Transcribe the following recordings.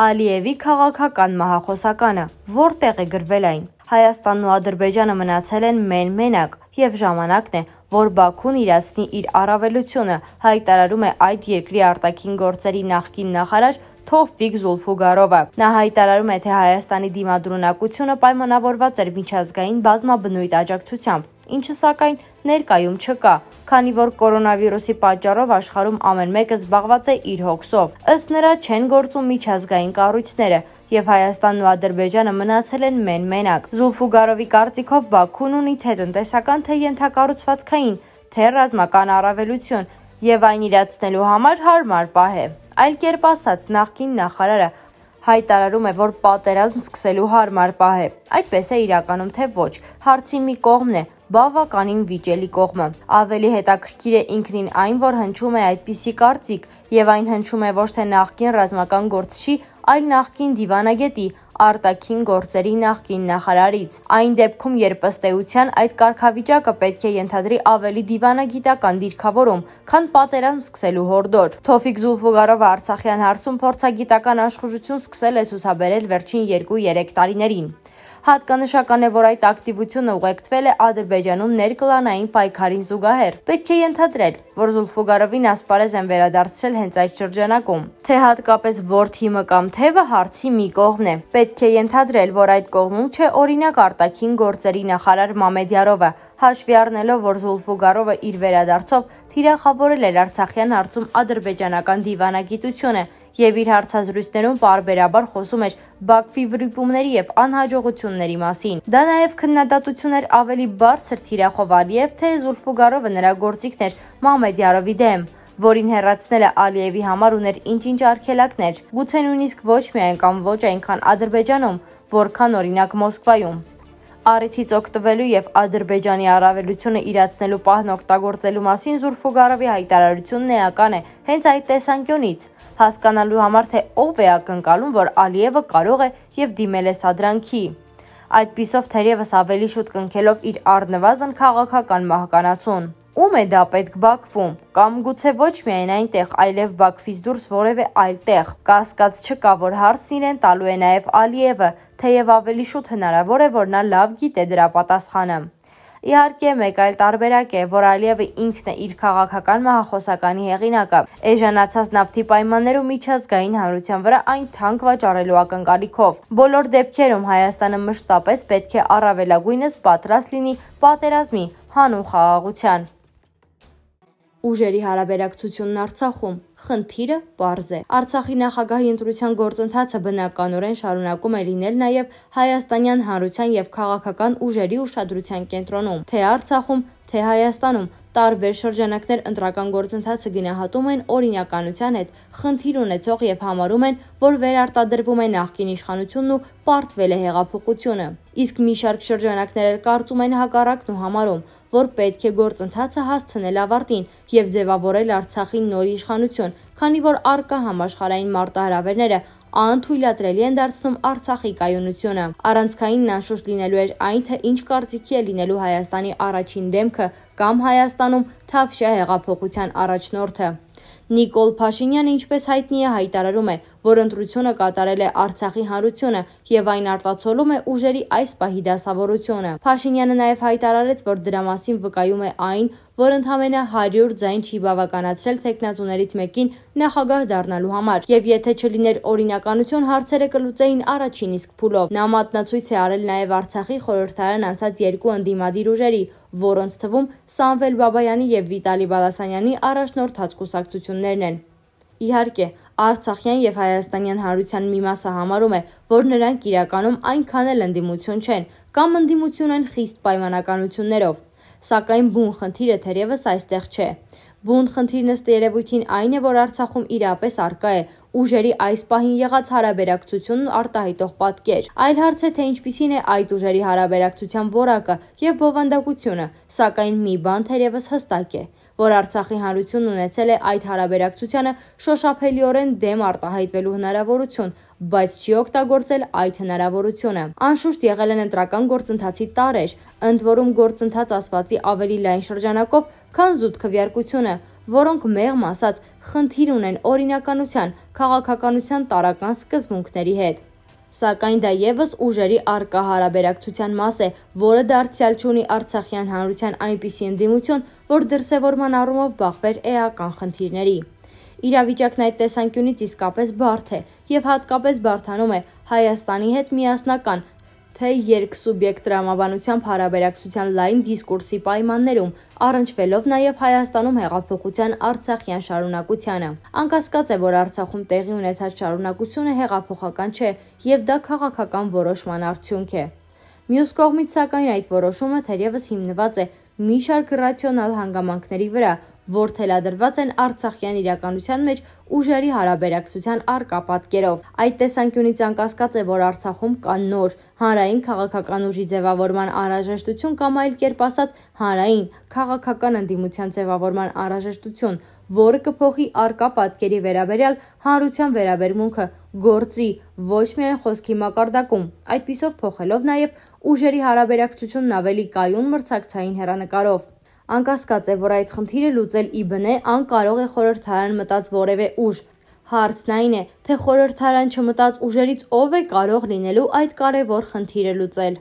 Ալիևի քաղաքական մահախոսականը, որտեղ է գրվել այն։ Հայաստանն ու Ադրբեջանը մնացել են մեն-մենակ եւ ժամանակն է, որ Բաքուն իրացնի իր առավելությունը, հայտարարում է այդ երկրի արտաքին գործերի նախկին նախարար Թովֆիկ Զուլֆուգարովը։ Նա հայտարարում է, թե Հայաստանի դիմադրունակությունը պայմանավորված էր միջազգային բազմաբնույթ աջակցությամբ, ինչը սակայն ներկայում չկա, քանի որ կորոնավիրուսի պատճառով աշխարհում ամեն մեկը զբաղված է իր հոգսով։ Ըստ նրա չեն գործում միջազգային կառույցները, եւ Հայաստանն ու Ադրբեջանը մնացել են մեն-մենակ։ Զուլֆուգարովի կարծիքով Բաքուն ունի թե տնտեսական, թե ենթակառուցվածքային, թե ռազմական առավելություն, եւ այն իրացնելու համար հարմար պահ է։ Այլ կերպ ասած, նախկին նախարարը հայտարարում է, որ պատերազմ սկսելու հարմար պահ է։ Այդպես է իրականում թե ոչ։ Հարցի մի կողմն է բավականին վիճելի կողմը։ Ավելի հետաքրքիր է ինքնին այն, որ հնչում է այդպիսի կարծիք, եւ այն հնչում է ոչ թե նախկին ռազմական գործչի, այլ նախկին դիվանագետի արտաքին գործերի նախկին նախարարից։ Այն դեպքում, երբ ըստ էության այդ կարգավիճակը պետք է ենթադրի ավելի դիվանագիտական դիրքավորում, քան պատերազմ սկսելու հորդոր։ Թոֆիկ Զուլֆուգարովը Արցախյան հարցում փորձագիտական աշխուժություն սկսել է ցուցաբերել վերջին 2-3 տարիներին։ Հատկանշական է, որ այդ ակտիվությունը ուղեկցվել է Ադրբեջանում ներկլանային պայքարին զուգահեռ։ Պետք է ենթադրել, որ Զուլֆուգարովին ասպարեզ են վերադարձրել հենց այդ շրջանակում։ Թե հատկապես որ թիմը կամ թևը հարցի մի կողմն է։ Պետք է ենթադրել, որ այդ կողմում չէ օրինակ արտաքին գործերի նախարար Մամեդյարովը, հաշվի առնելով, որ Զուլֆուգարովը իր վերադարձով թիրախավորել էր Արցախյան հարցում ադրբեջանական դիվանագիտությունը եւ իր հարցազրույցներում պարբերաբար խոսում էր Բաքվի վրիպումների եւ անհաջողությունների մասին։ Դա նաեւ քննադատություն էր ավելի բարձր Թիրախով Ալիև թե Զուլֆուգարովը նրա գործիքներ Մամեդյարովի դեմ որին հերացնելը Ալիևի համար ուներ ինչ-ինչ արգելակներ, գուցե նույնիսկ ոչ միայն կամ ոչ այնքան Ադրբեջանում, որքան օրինակ Մոսկվայում։ Առիթից օգտվելու եւ Ադրբեջանի առավելությունը իրացնելու պահն օգտագործելու մասին Զուրֆուգարովի հայտարարությունն էական է հենց այդ տեսանկյունից, հասկանալու համար թե ով է ակնկալում, որ Ալիևը կարող է եւ դիմել է սադրանքի։ Այդ պիսով թերևս ավելի շուտ կնքելով իր առնվազն քաղաքական մահկանացուն։ Ում է դա պետք Բաքվում, կամ գուցե ոչ միայն այնտեղ, այլև Բաքվից դուրս որևէ այլ տեղ։ Կասկած չկա, որ հարցն իրեն տալու է նաև Ալիևը, թեև ավելի շուտ հնարավոր է, որ նա լավ գիտե դրա պատասխանը։ Իհարկե, մեկ այլ տարբերակ է, որ Ալիևը ինքն է իր քաղաքական մահախոսականի հեղինակը։ Էժանացած նավթի պայմաններում միջազգային հանրության վրա այն թանկ վաճառելու ակնկալիքով։ Բոլոր դեպքերում Հայաստանը մշտապես պետք է առավելագույնս պատրաստ լինի պատերազմի հանուն խաղաղության ուժերի հարաբերակցությունն Արցախում։ Խնդիրը պարզ է։ Արցախի նախագահի ընտրության գործընթացը բնականորեն շարունակում է լինել նաև հայաստանյան հանրության եւ քաղաքական ուժերի ուշադրության կենտրոնում, թե Արցախում, թե Հայաստանում տարբեր շրջանակներ ընտրական գործընթացը գնահատում են օրինականության հետ խնդիր ունեցող եւ համարում են, որ վերարտադրվում է նախկին իշխանությունն ու պարտվել է հեղափոխությունը։ Իսկ մի շարք շրջանակներ կարծում են հակառակն ու համարում, որ պետք է գործընթացը հասցնել ավարտին եւ ձևավորել Արցախի նոր իշխանություն, քանի որ արկա համաշխարհային մարտահրավերները անթույլատրելի են դարձնում Արցախի կայունությունը։ Առանցքային նաշուշ լինելու էր այն, թե ինչ կարծիքի է լինելու Հայաստանի առաջին դեմքը կամ Հայաստանում Թավշյա հեղափոխության առաջնորդը։ Նիկոլ Փաշինյանը, ինչպես հայտնի է, հայտարարում է, որ ընտրությունը կատարել է Արցախի հանրությունը եւ այն արտացոլում է ուժերի այս պահի դասավորությունը։ Փաշինյանը նաեւ հայտարարեց, որ դրա մասին վկայում է այն, որ ընդամենը 100 ձայն չի բավականացրել տեխնատուներից մեկին նախագահ դառնալու համար, եւ եթե չլիներ օրինականություն, հարցերը կլուծեին առաջին իսկ փուլով։ Նա մատնացույց է արել նաեւ Արցախի խորհրդարան անցած երկու ընդդիմադիր ուժերի, որոնց թվում Սամվել Բաբայանի եւ Վիտալի Բալասանյանի առաջնորդած կուսակցություններն են։ Իհարկե, Արցախյան եւ Հայաստանյան հանրության մի մասը համարում է, որ նրանք իրականում այնքան էլ ընդդիմություն չեն, կամ ընդդիմություն են խիստ պայմանականություններով սակայն բուն խնդիրը թերևս այստեղ չէ։ Բուն խնդիրն ըստ երևույթին այն է, որ Արցախում իրապես առկա է ուժերի այս պահին եղած հարաբերակցությունն արտահայտող պատկեր։ Այլ հարց է, թե ինչպիսին է այդ ուժերի հարաբերակցության որակը եւ բովանդակությունը, սակայն մի բան թերևս հստակ է որ Արցախի հանրությունն ունեցել է այդ հարաբերակցությանը շոշափելիորեն դեմ արտահայտվելու հնարավորություն, բայց չի օգտագործել այդ հնարավորությունը։ Անշուշտ եղել են ընտրական գործընթացի տարեր, ընդ որում գործընթաց ասվածի ավելի լայն շրջանակով, քան զուտ քվյարկությունը, որոնք մեղմ ասած խնդիր ունեն օրինականության, քաղաքականության տարական սկզբունքների հետ։ Սակայն դա եւս ուժերի արկա հարաբերակցության մաս է, որը դարձյալ չունի Արցախյան հանրության այնպիսի ընդդիմություն, որ դրսևորման առումով բախվեր էական խնդիրների։ Իրավիճակն այդ տեսանկյունից իսկապես բարդ է եւ հատկապես բարթանում է Հայաստանի հետ միասնական թե երկ սուբյեկտ տրամաբանությամբ հարաբերակցության լայն դիսկուրսի պայմաններում առնչվելով նաև Հայաստանում հեղափոխության Արցախյան շարունակությանը։ Անկասկած է, որ Արցախում տեղի ունեցած շարունակությունը հեղափոխական չէ եւ դա քաղաքական որոշման արդյունք է։ Մյուս կողմից, սակայն, այդ որոշումը թերևս հիմնված է մի շարք ռացիոնալ հանգամանքների վրա, որ թելադրված են Արցախյան իրականության մեջ ուժերի հարաբերակցության արկա պատկերով։ Այդ տեսանկյունից անկասկած է, որ Արցախում կան նոր հանրային քաղաքական ուժի ձևավորման անհրաժեշտություն կամ այլ կերպ ասած հանրային քաղաքական ընդդիմության ձևավորման անհրաժեշտություն, որը կփոխի արկա պատկերի վերաբերյալ հանրության վերաբերմունքը գործի ոչ միայն խոսքի մակարդակում, այդписով փոխելով նաև ուժերի հարաբերակցությունն ավելի կայուն մրցակցային հերանեկարով։ Անկասկած է, որ այդ խնդիրը լուծել ԻԲՆ-ը անկարող է խորհրդարան մտած որևէ ուժ։ Հարցն այն է, թե խորհրդարան չմտած ուժերից ով է կարող լինելու այդ կարևոր խնդիրը լուծել։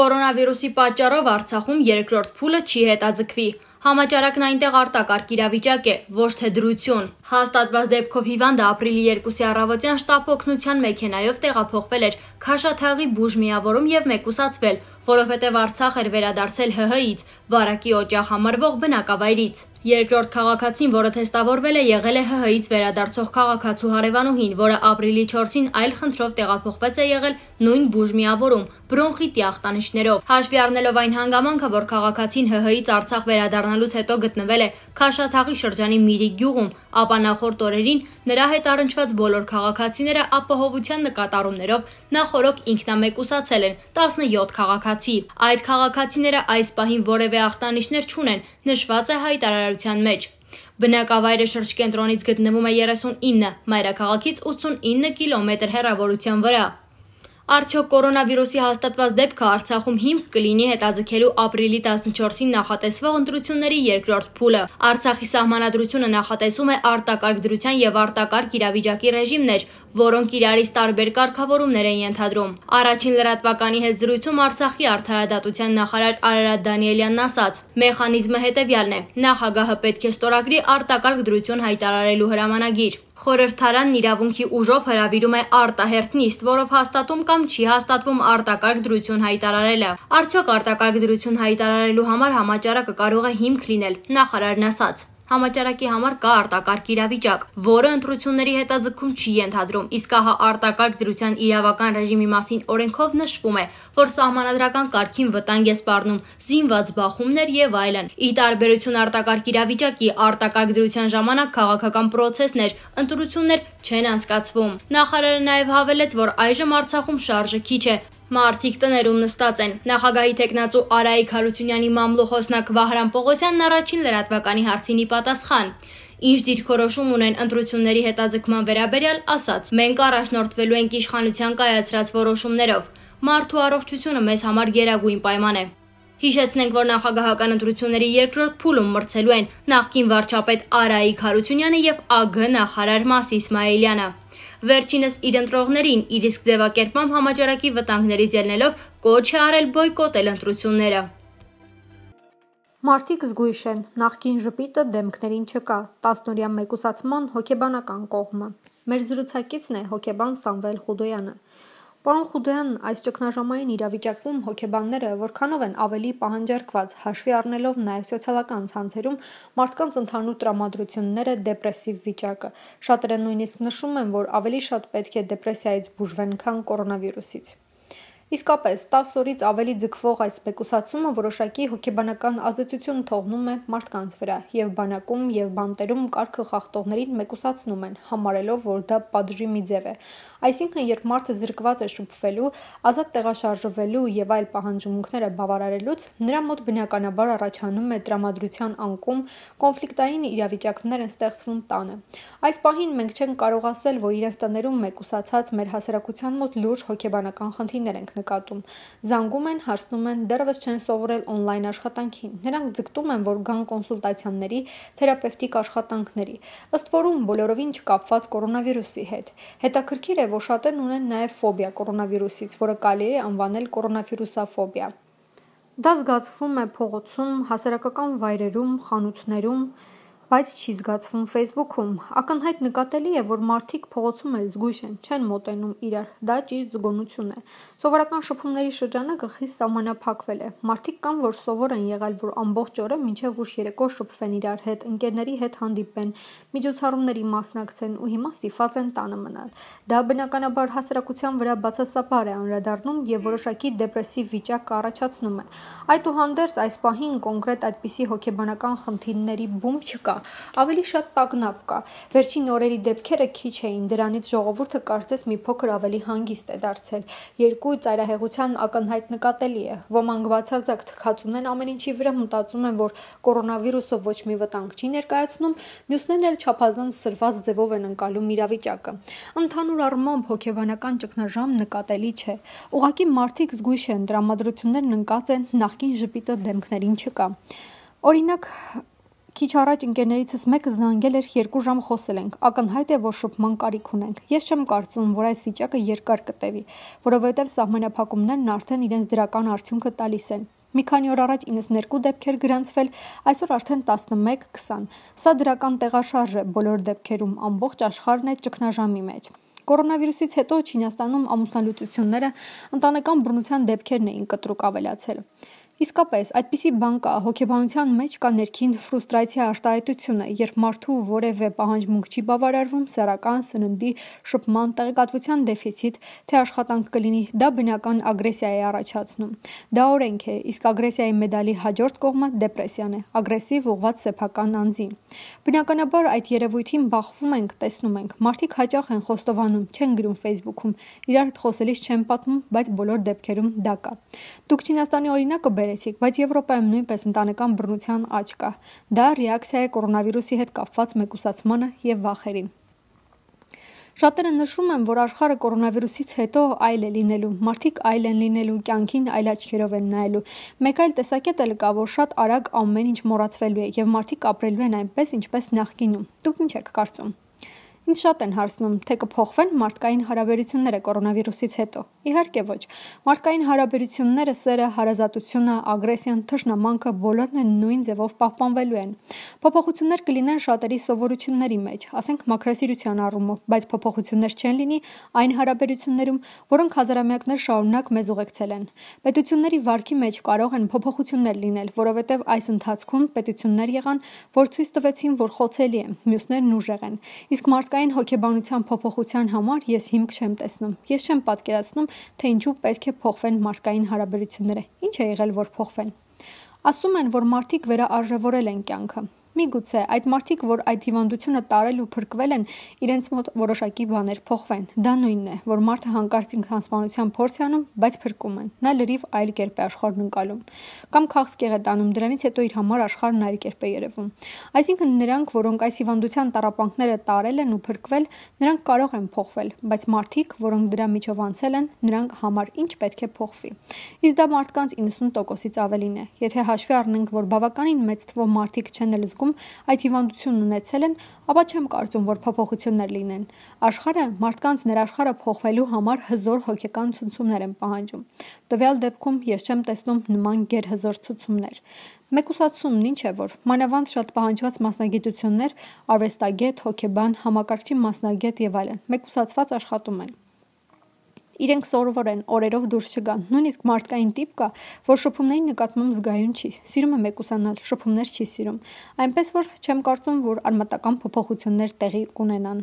Կորոնավիրուսի պատճառով Արցախում երկրորդ փուլը չի հետաձգվի։ Համաճարակն այնտեղ արտակարգ իրավիճակ է, ոչ թե դրություն։ Հաստատված դեպքով հիվանդը ապրիլի 2-ի առավոտյան շտապ օգնության մեքենայով տեղափոխվել էր Քաշաթաղի բուժ միավորում եւ մեկուսացվել, որովհետեւ Արցախ էր վերադարձել ՀՀ-ից, Վարակի օջախ համարվող բնակավայրից։ Երկրորդ քաղաքացին, որը թեստավորվել է, եղել է ՀՀ-ից վերադարձող քաղաքացու հարևանուհին, որը ապրիլի 4-ին այլ խնդրով տեղափոխված է եղել նույն բուժմիավորում բրոնխիտի ախտանիշներով։ Հաշվի առնելով այն հանգամանքը, որ քաղաքացին ՀՀ-ից Արցախ վերադառնալուց հետո գտնվել է Քաշաթաղի շրջանի Միրի գյուղում, ապա նախորդ օրերին նրա հետ առնչված բոլոր քաղաքացիները ապահովության նկատառումներով նախորոք ինքնամեկուսացել են 17 քաղաքացի։ Այդ քաղաքացիները այս պահին որևէ ախտանիշներ չունեն, նշված է հայտարարության մեջ։ Բնակավայրը շրջկենտրոնից գտնվում է 39 մայրաքաղաքից 89 կիլոմետր հեռավորության վրա։ Արդյոք կորոնավիրուսի հաստատված դեպքը Արցախում հիմք կլինի հետաձգելու ապրիլի 14-ին նախատեսվող ընտրությունների երկրորդ փուլը։ Արցախի սահմանադրությունը նախատեսում է արտակարգ դրության եւ արտակարգ իրավիճակի ռեժիմներ, որոնք իրարից տարբեր կարգավորումներ են ենթադրում։ Առաջին լրատվականի հետ զրույցում Արցախի արդարադատության նախարար Արարատ Դանիելյանն ասաց. «Մեխանիզմը հետևյալն է. նախագահը պետք է ստորագրի արտակարգ դրություն հայտարարելու հրամանագիր, Խորհրդարանն իրավունքի ուժով հրավիրում է արտահերթ նիստ, որով հաստատում կամ չի հաստատվում արտակարգ դրություն հայտարարելը։ Արդյոք արտակարգ դրություն հայտարարելու համար համաճարակը կարող է հիմք լինել, նախարարն ասաց։ Համաճարակի համար կա արտակարգ իրավիճակ, որը ընտրությունների հետաձգում չի ենթադրում, իսկ ահա արտակարգ դրության իրավական ռեժիմի մասին օրենքով նշվում է, որ սահմանադրական կարգին վտանգ է սպառնում զինված բախումներ եւ այլն։ Ի տարբերություն արտակարգ իրավիճակի արտակարգ դրության ժամանակ քաղաքական process-ներ, ընտրություններ չեն անցկացվում։ Նախարարը նաեւ հավելեց, որ այժմ Արցախում շարժը քիչ է, Մարտիկ տներում նստած են։ Նախագահի տեխնացու Արայիկ Հարությունյանի մամլոխոսնակ Վահրամ Պողոսյանն առաջին լրատվականի հարցինի պատասխան ինչ դիրքորոշում ունեն ընտրությունների հետաձգման վերաբերյալ, ասաց. Մենք առաջնորդվելու ենք իշխանության կայացրած որոշումներով։ Մարդու առողջությունը մեզ համար գերագույն պայման է։ Հիշեցնենք, որ նախագահական ընտրությունների երկրորդ փուլում մրցելու են նախկին վարչապետ Արայիկ Հարությունյանը եւ ԱԳ նախարար Մաս Իսմայելյանը։ Վերջինս իր ընտրողներին իր իսկ ձևակերպում համաճարակի վտանգներից ելնելով կոչ է արել բոյկոտել ընտրությունները։ Մարտիկ զգույշ են, նախքին ժպիտը դեմքներին չկա։ 10-օրյա մեկուսացման հոգեբանական կողմը։ Մեր զրուցակիցն է հոգեբան Սամվել Խուդոյանը։ Պարոն Խուդոյան, այս ճգնաժամային իրավիճակում հոգեբանները որքանով են ավելի պահանջարկված հաշվի առնելով նաև սոցիալական ցանցերում մարդկանց ընդհանուր տրամադրությունները, դեպրեսիվ վիճակը։ Շատերը նույնիսկ նշում են, որ ավելի շատ պետք է դեպրեսիայից բուժվեն, քան կորոնավիրուսից։ Իսկապես, 10 օրից ավելի ձգվող այս մեկուսացումը որոշակի հոգեբանական ազդեցություն թողնում է մարդկանց վրա, եւ բանակում եւ բանտերում կարգը խախտողներին մեկուսացնում են, համարելով, որ դա падժի մի ձև է։ Այսինքն, երբ մարդը զրկված է շփվելու, ազատ տեղաշարժվելու եւ այլ պահանջմունքները բավարարելուց, նրա մոտ բնականաբար առաջանում է տրամադրության անկում, կոնֆլիկտային իրավիճակներ են ստեղծվում տանը։ Այս պահին մենք չենք կարող ասել, որ իրենց տներում մեկուսացած մեր հասարակության մոտ լուրջ հոգեբանական խնդիրներ ենք նկատում։ Զանգում են, հարցնում են, դեռևս չեն սովորել on-line աշխատանքին։ Նրանք ձգտում են, որ գան կոնսուլտացիաների, թերապևտիկ աշխատանքների, ըստ որում բոլորովին չկապված կորոնավիրուսի հետ։ Հետաքրքիր է, որ շատերն ունեն նաև ֆոբիա կորոնավիրուսից, որը կարելի է անվանել կորոնավիրուսաֆոբիա։ Դա զգացվում է փողոցում, հասարակական վայրերում, խանութներում, բայց չի զգացվում Facebook-ում։ Ակնհայտ նկատելի է, որ մարդիկ փողոցում էլ զգույշ են, չեն մոտենում իրար։ Դա ճիշտ զգոնություն է։ Սովորական շփումների շրջանակը խիստ սահմանափակվել է։ Մարդիկ կան, որ սովոր են եղել, որ ամբողջ օրը մինչև ուշ երեկո շփվեն իրար հետ, ընկերների հետ հանդիպեն, միջոցառումների մասնակցեն ու հիմա ստիփած են տանը մնալ։ Դա բնականաբար հասարակության վրա բացասաբար է անդրադառնում եւ որոշակի դեպրեսիվ վիճակ առաջացնում է։ Այդուհանդերձ այս պահին կոնկրետ այդպիսի հոգեբանական խնդիրների բում չկա, Ավելի շատ տագնապ կա։ Վերջին օրերի դեպքերը քիչ էին, դրանից ժողովուրդը կարծես մի փոքր ավելի հանգիստ է դարձել։ Երկու ծայրահեղության ակնհայտ նկատելի է։ Ոմանք բացարձակ թքածուն են ամեն ինչի վրա մտածում են, որ կորոնավիրուսը ոչ մի վտանգ չի ներկայացնում, մյուսներն էլ չափազանց սրված ձևով են ընկալում իրավիճակը։ Ընդհանուր առմամբ հոգեբանական ճգնաժամ նկատելի չէ։ Ուղղակի մարդիկ զգույշ են, դրամատրություններն ընկած են, նախքին ժպիտը դեմքներին չկա։ Օրինակ Քիչ առաջ ընկերներիցս մեկը զանգել էր 2 ժամ խոսել ենք։ Ակնհայտ է, որ շփման կարիք ունենք։ Ես չեմ կարծում, որ այս վիճակը երկար կտևի, որովհետև սահմանափակումներն արդեն իրենց դրական արդյունքը տալիս են։ Մի քանի օր առաջ 92 դեպքեր գրանցվել, այսօր արդեն 11-20։ Սա դրական տեղաշարժ է բոլոր դեպքերում, ամբողջ աշխարհն է ճգնաժամի մեջ։ Կորոնավիրուսից հետո Չինաստանում ամուսնալուծությունները ընտանեկան բռնության դեպքերն էին կտրուկ ավելացել։ Իսկապես, այդպիսի բան կա, հոգեբանության մեջ կա ներքին ֆրուստրացիա արտահայտությունը, երբ մարդու որևէ պահանջմունք չի բավարարվում, սեռական, սննդի, շփման, տեղեկատվության դեֆիցիտ, թե աշխատանք կլինի, դա բնական ագրեսիա է առաջացնում։ Դա օրենք է, իսկ ագրեսիայի մեդալի հաջորդ կողմը դեպրեսիան է, ագրեսիվ ուղված սեփական անձին։ Բնականաբար այդ երևույթին բախվում ենք, տեսնում ենք։ Մարդիկ հաճախ են խոստովանում, չեն գրում Facebook-ում, իրար հետ խոսելիս չեն պատմում, բայց բոլոր դեպքերում դա կա։ Դուք Չինաստանի օրինակը բեր բերեցիք, բայց Եվրոպայում նույնպես ընտանեկան բռնության աճ կա։ Դա ռեակցիա է կորոնավիրուսի հետ կապված մեկուսացմանը եւ վախերին։ Շատերը նշում են, որ աշխարհը կորոնավիրուսից հետո այլ է լինելու։ Մարդիկ այլ են լինելու, կյանքին այլ աչքերով են նայելու։ Մեկ այլ տեսակետ է լկա, որ շատ արագ ամեն ինչ մոռացվելու է եւ մարդիկ ապրելու են այնպես, ինչպես նախկինում։ Դուք ինչ եք կարծում։ Ինձ շատ են հարցնում, թե կփոխվեն մարդկային հարաբերությունները կորոնավիրուսից հետո։ Իհարկե ոչ։ Մարդկային հարաբերությունները, սերը, հարազատությունը, ագրեսիան, թշնամանքը բոլորն են նույն ձևով պահպանվելու են։ Փոփոխություններ կլինեն շատերի սովորությունների մեջ, ասենք մակրասիրության առումով, բայց փոփոխություններ չեն լինի այն հարաբերություններում, որոնք հազարամյակներ շարունակ մեզ ուղեկցել են։ Պետությունների վարքի մեջ կարող են փոփոխություններ լինել, որովհետև այս ընթացքում պետություններ եղան, որ ցույց տվեցին, որ խոցելի է, մյուսներն ուժեղ են։ Իսկ մարդկային Մարդկային հոգեբանության փոփոխության համար ես հիմք չեմ տեսնում։ Ես չեմ պատկերացնում, թե ինչու պետք է փոխվեն մարդկային հարաբերությունները։ Ինչ է եղել, որ փոխվեն։ Ասում են, որ մարդիկ վերաարժևորել են կյանքը։ Միգուցե այդ մարդիկ, որ այդ հիվանդությունը տարել ու փրկվել են, իրենց մոտ որոշակի բաներ փոխվեն։ Դա նույնն է, որ մարդը հանկարծ ինքնասպանության փորձ է անում, բայց փրկում են։ Նա լրիվ այլ կերպ է աշխարհն ընկալում։ Կամ քաղցկեղ է տանում, դրանից հետո իր համար աշխարհն այլ կերպ է երևում։ Այսինքն նրանք, որոնք այս հիվանդության տարապանքները տարել են ու փրկվել, նրանք կարող են փոխվել, բայց մարդիկ, որոնք դրա միջով անցել են, նրանք համար ինչ պետք է փոխվի։ Իսկ դա մարդկանց 90%-ից ավելին է։ Եթե հաշվի առնենք, որ բավականին մեծ թվով մարդիկ չեն էլ զգում տարիքում այդ հիվանդությունն ունեցել են, ապա չեմ կարծում, որ փոփոխություններ լինեն։ Աշխարհը մարդկանց ներաշխարհը փոխվելու համար հզոր հոգեկան ցնցումներ են պահանջում։ Տվյալ դեպքում ես չեմ տեսնում նման գերհզոր ցնցումներ։ Մեկուսացումն ինչ է որ մանավանդ շատ պահանջված մասնագիտություններ, արվեստագետ, հոգեբան, համակարգչի մասնագետ եւ այլն մեկուսացված աշխատում են։ Իրենք սովոր են օրերով դուրս չգան։ Նույնիսկ մարդկային տիպ կա, որ շփումների նկատմամբ զգայուն չի։ Սիրում է մեկուսանալ, շփումներ չի սիրում։ Այնպես որ չեմ կարծում, որ արմատական փոփոխություններ տեղի կունենան։